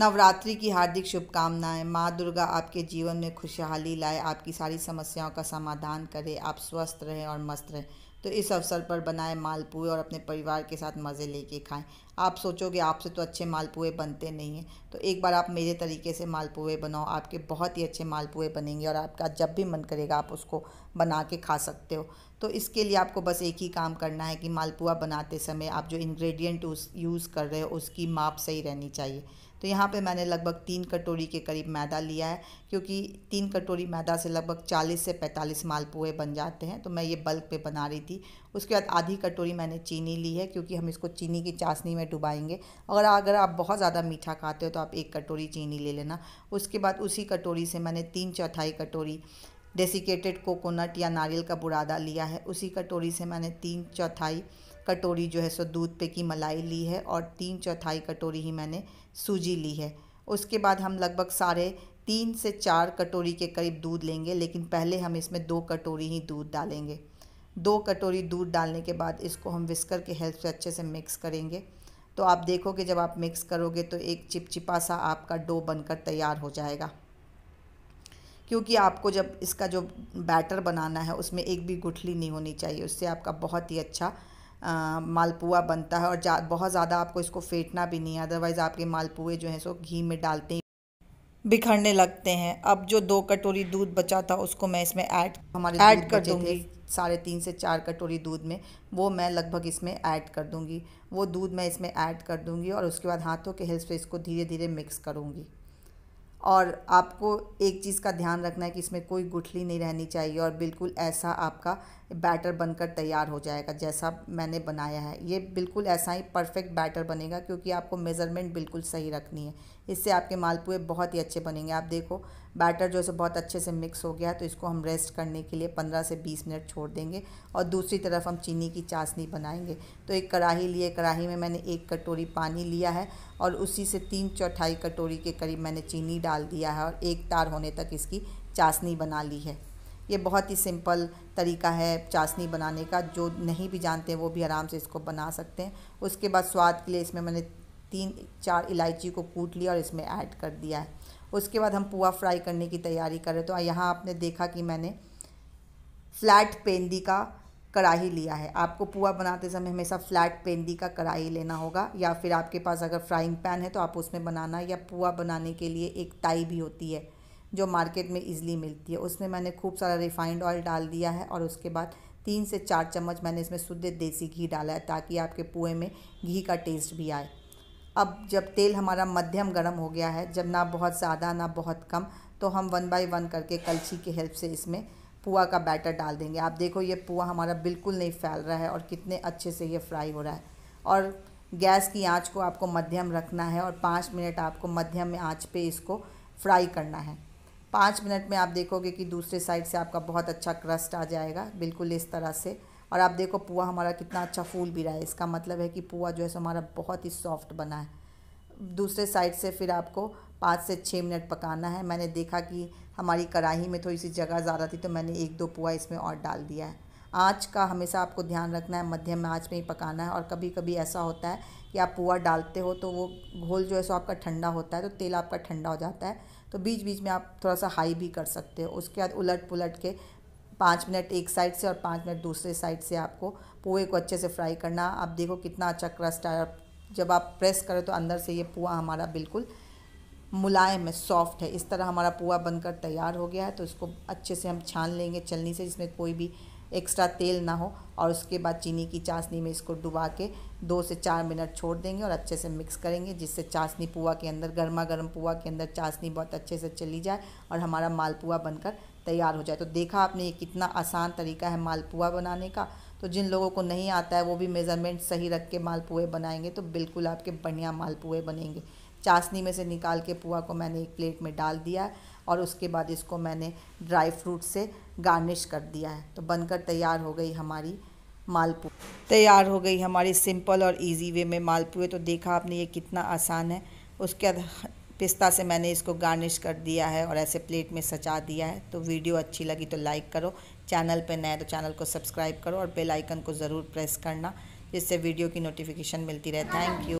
नवरात्रि की हार्दिक शुभकामनाएं माँ दुर्गा आपके जीवन में खुशहाली लाए आपकी सारी समस्याओं का समाधान करे आप स्वस्थ रहें और मस्त रहें तो इस अवसर पर बनाएं मालपुए और अपने परिवार के साथ मज़े लेके खाएं आप सोचोगे आपसे तो अच्छे मालपुए बनते नहीं हैं तो एक बार आप मेरे तरीके से मालपुए बनाओ आपके बहुत ही अच्छे मालपुए बनेंगे और आपका जब भी मन करेगा आप उसको बना के खा सकते हो तो इसके लिए आपको बस एक ही काम करना है कि मालपुआ बनाते समय आप जो इन्ग्रेडियंट यूज़ कर रहे हो उसकी माप सही रहनी चाहिए तो यहाँ पे मैंने लगभग तीन कटोरी के करीब मैदा लिया है क्योंकि तीन कटोरी मैदा से लगभग 40 से 45 मालपुए बन जाते हैं तो मैं ये बल्क पे बना रही थी उसके बाद आधी कटोरी मैंने चीनी ली है क्योंकि हम इसको चीनी की चाशनी में डुबाएंगे अगर अगर आप बहुत ज़्यादा मीठा खाते हो तो आप एक कटोरी चीनी ले लेना उसके बाद उसी कटोरी से मैंने तीन चौथाई कटोरी डेसिकेटेड कोकोनट या नारियल का बुरादा लिया है उसी कटोरी से मैंने तीन चौथाई कटोरी जो है सो दूध पे की मलाई ली है और तीन चौथाई कटोरी ही मैंने सूजी ली है उसके बाद हम लगभग सारे तीन से चार कटोरी के करीब दूध लेंगे लेकिन पहले हम इसमें दो कटोरी ही दूध डालेंगे दो कटोरी दूध डालने के बाद इसको हम विस्कर के हेल्प से अच्छे से मिक्स करेंगे तो आप देखोगे जब आप मिक्स करोगे तो एक चिपचिपा सा आपका डो बनकर तैयार हो जाएगा क्योंकि आपको जब इसका जो बैटर बनाना है उसमें एक भी गुठली नहीं होनी चाहिए उससे आपका बहुत ही अच्छा मालपुआ बनता है और जा, बहुत ज़्यादा आपको इसको फेंटना भी नहीं है अदरवाइज़ आपके मालपुए जो हैं सो घी में डालते ही बिखरने लगते हैं अब जो दो कटोरी दूध बचा था उसको मैं इसमें ऐड हमारे ऐड कर दूँगी साढ़े तीन से चार कटोरी दूध में वो मैं लगभग इसमें ऐड कर दूँगी वो दूध मैं इसमें ऐड कर दूँगी और उसके बाद हाथों के हेल्प से इसको धीरे धीरे मिक्स करूँगी और आपको एक चीज़ का ध्यान रखना है कि इसमें कोई गुठली नहीं रहनी चाहिए और बिल्कुल ऐसा आपका बैटर बनकर तैयार हो जाएगा जैसा मैंने बनाया है ये बिल्कुल ऐसा ही परफेक्ट बैटर बनेगा क्योंकि आपको मेज़रमेंट बिल्कुल सही रखनी है इससे आपके मालपुए बहुत ही अच्छे बनेंगे आप देखो बैटर जो है बहुत अच्छे से मिक्स हो गया है तो इसको हम रेस्ट करने के लिए पंद्रह से बीस मिनट छोड़ देंगे और दूसरी तरफ हम चीनी की चाशनी बनाएंगे तो एक कढ़ाही लिए कढ़ाही में मैंने एक कटोरी पानी लिया है और उसी से तीन चौथाई कटोरी के करीब मैंने चीनी डाल दिया है और एक तार होने तक इसकी चाशनी बना ली है ये बहुत ही सिंपल तरीका है चाशनी बनाने का जो नहीं भी जानते वो भी आराम से इसको बना सकते हैं उसके बाद स्वाद के लिए इसमें मैंने तीन चार इलायची को कूट लिया और इसमें ऐड कर दिया है उसके बाद हम पुआ फ्राई करने की तैयारी कर रहे तो यहाँ आपने देखा कि मैंने फ्लैट पेंदी का कढ़ाई लिया है आपको पुआ बनाते समय हमेशा फ्लैट पेंदी का कढ़ाई लेना होगा या फिर आपके पास अगर फ्राइंग पैन है तो आप उसमें बनाना या पुआ बनाने के लिए एक ताई भी होती है जो मार्केट में इजली मिलती है उसमें मैंने खूब सारा रिफाइंड ऑयल डाल दिया है और उसके बाद तीन से चार चम्मच मैंने इसमें शुद्ध देसी घी डाला है ताकि आपके पुए में घी का टेस्ट भी आए अब जब तेल हमारा मध्यम गर्म हो गया है जब ना बहुत ज़्यादा ना बहुत कम तो हम वन बाई वन करके कलछी की हेल्प से इसमें पुआ का बैटर डाल देंगे आप देखो ये पुआ हमारा बिल्कुल नहीं फैल रहा है और कितने अच्छे से ये फ्राई हो रहा है और गैस की आंच को आपको मध्यम रखना है और पाँच मिनट आपको मध्यम आंच पे इसको फ्राई करना है पाँच मिनट में आप देखोगे कि दूसरे साइड से आपका बहुत अच्छा क्रस्ट आ जाएगा बिल्कुल इस तरह से और आप देखो पुआ हमारा कितना अच्छा फूल भी रहा है इसका मतलब है कि पुआ जो है सो हमारा बहुत ही सॉफ्ट बना है दूसरे साइड से फिर आपको पाँच से छः मिनट पकाना है मैंने देखा कि हमारी कढ़ाई में थोड़ी सी जगह ज़्यादा थी तो मैंने एक दो पुआ इसमें और डाल दिया है आँच का हमेशा आपको ध्यान रखना है मध्यम आँच में ही पकाना है और कभी कभी ऐसा होता है कि आप पुआ डालते हो तो वो घोल जो है सो आपका ठंडा होता है तो तेल आपका ठंडा हो जाता है तो बीच बीच में आप थोड़ा सा हाई भी कर सकते हो उसके बाद उलट पुलट के पाँच मिनट एक साइड से और पाँच मिनट दूसरे साइड से आपको पोहे को अच्छे से फ्राई करना आप देखो कितना अच्छा क्रस्ट आया जब आप प्रेस करें तो अंदर से ये पोहा हमारा बिल्कुल मुलायम है सॉफ्ट है इस तरह हमारा पोहा बनकर तैयार हो गया है तो इसको अच्छे से हम छान लेंगे चलनी से जिसमें कोई भी एक्स्ट्रा तेल ना हो और उसके बाद चीनी की चाशनी में इसको डुबा के दो से चार मिनट छोड़ देंगे और अच्छे से मिक्स करेंगे जिससे चाशनी पुआ के अंदर गर्मा गर्म पुआ के अंदर चाशनी बहुत अच्छे से चली जाए और हमारा मालपुआ बनकर तैयार हो जाए तो देखा आपने ये कितना आसान तरीका है मालपुआ बनाने का तो जिन लोगों को नहीं आता है वो भी मेज़रमेंट सही रख के मालपुए बनाएंगे तो बिल्कुल आपके बढ़िया मालपुए बनेंगे चाशनी में से निकाल के पुआ को मैंने एक प्लेट में डाल दिया है और उसके बाद इसको मैंने ड्राई फ्रूट से गार्निश कर दिया है तो बनकर तैयार हो गई हमारी मालपुआ तैयार हो गई हमारी सिंपल और इजी वे में मालपुए तो देखा आपने ये कितना आसान है उसके पिस्ता से मैंने इसको गार्निश कर दिया है और ऐसे प्लेट में सजा दिया है तो वीडियो अच्छी लगी तो लाइक करो चैनल पर नए तो चैनल को सब्सक्राइब करो और बेल आइकन को ज़रूर प्रेस करना जिससे वीडियो की नोटिफिकेशन मिलती रहे थैंक यू